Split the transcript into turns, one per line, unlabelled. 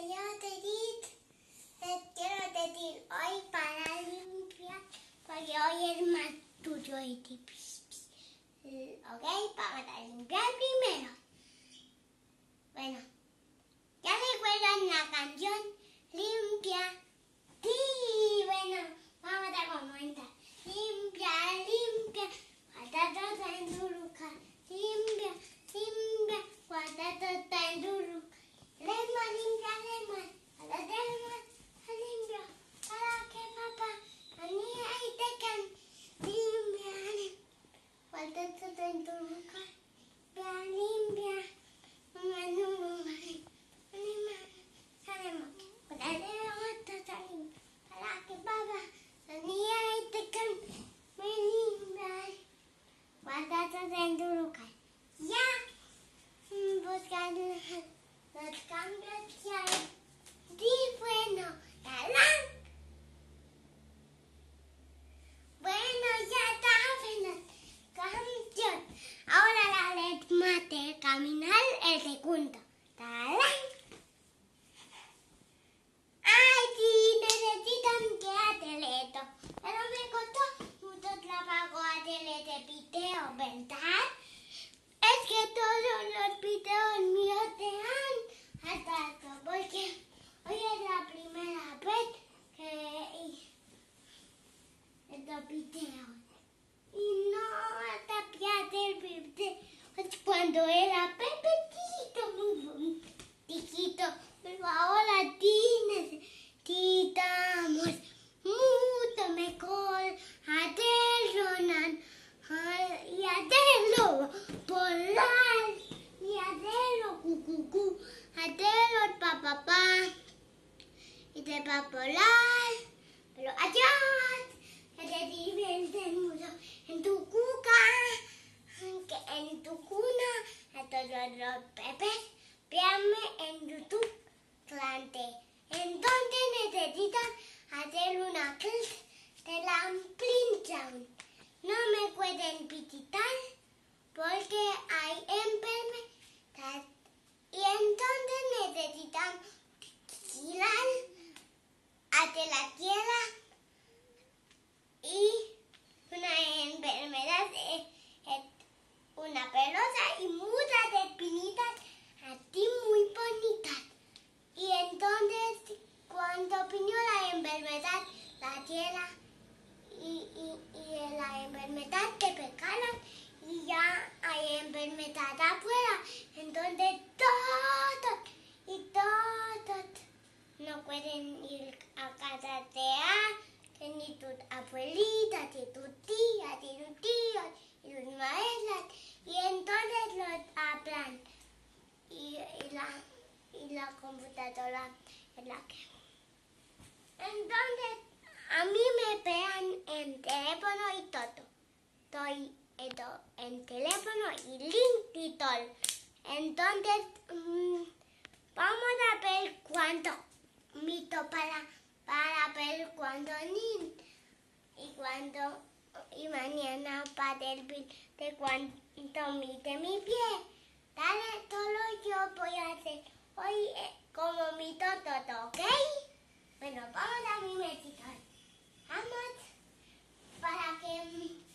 yo te yo te quiero decir hoy para limpiar, porque hoy es más tuyo y de pis, ¿Ok? Para limpiar. Es que todos los videos míos te han atacado porque hoy es la primera vez que los videos. Y no hasta el video cuando era que hay enfermedad y entonces necesitan ir a la tierra. y la computadora en la que... Entonces, a mí me pegan en teléfono y todo. Estoy en teléfono y link y todo. Entonces, mm, vamos a ver cuánto mito para, para ver cuánto link y cuánto y mañana para ver de cuánto mide mi pie. Dale, solo yo voy a hacer hoy eh, como mi tototo, ¿ok? Bueno, vamos a mi mesita. Vamos para que